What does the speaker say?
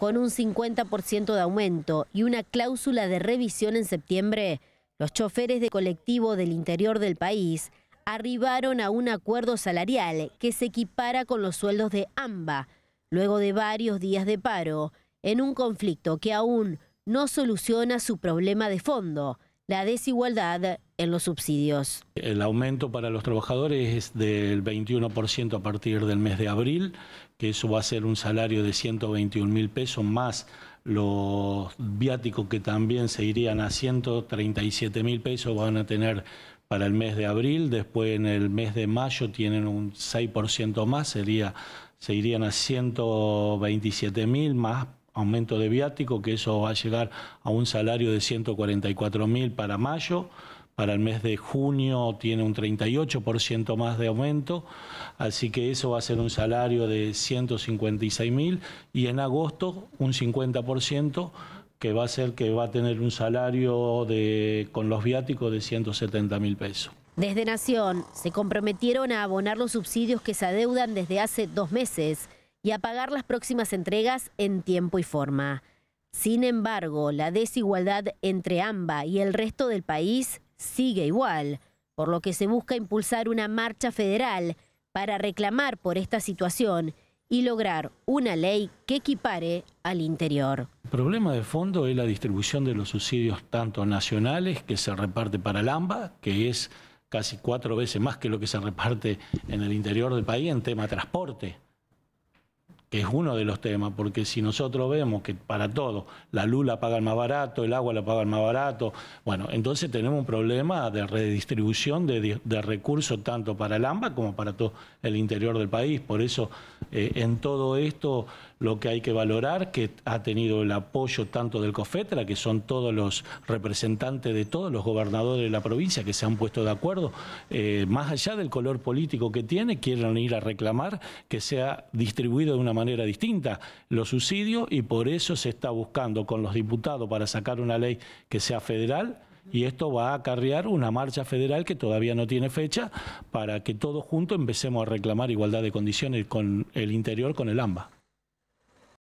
con un 50% de aumento y una cláusula de revisión en septiembre, los choferes de colectivo del interior del país arribaron a un acuerdo salarial que se equipara con los sueldos de AMBA, luego de varios días de paro, en un conflicto que aún no soluciona su problema de fondo, la desigualdad en los subsidios. El aumento para los trabajadores es del 21% a partir del mes de abril, que eso va a ser un salario de 121 mil pesos más los viáticos que también se irían a 137 mil pesos van a tener para el mes de abril, después en el mes de mayo tienen un 6% más, sería, se irían a 127 mil más aumento de viático, que eso va a llegar a un salario de 144 mil para mayo. Para el mes de junio tiene un 38% más de aumento, así que eso va a ser un salario de 156 mil y en agosto un 50% que va a ser que va a tener un salario de, con los viáticos de 170 mil pesos. Desde Nación se comprometieron a abonar los subsidios que se adeudan desde hace dos meses y a pagar las próximas entregas en tiempo y forma. Sin embargo, la desigualdad entre AMBA y el resto del país sigue igual, por lo que se busca impulsar una marcha federal para reclamar por esta situación y lograr una ley que equipare al interior. El problema de fondo es la distribución de los subsidios tanto nacionales que se reparte para el AMBA, que es casi cuatro veces más que lo que se reparte en el interior del país en tema transporte que es uno de los temas, porque si nosotros vemos que para todo, la luz la pagan más barato, el agua la pagan más barato, bueno, entonces tenemos un problema de redistribución de, recursos tanto para el AMBA como para todo el interior del país. Por eso, eh, en todo esto, lo que hay que valorar, que ha tenido el apoyo tanto del COFETRA, que son todos los representantes de todos los gobernadores de la provincia que se han puesto de acuerdo, eh, más allá del color político que tiene, quieren ir a reclamar que sea distribuido de una manera manera distinta los subsidios y por eso se está buscando con los diputados para sacar una ley que sea federal y esto va a acarrear una marcha federal que todavía no tiene fecha para que todos juntos empecemos a reclamar igualdad de condiciones con el interior, con el AMBA.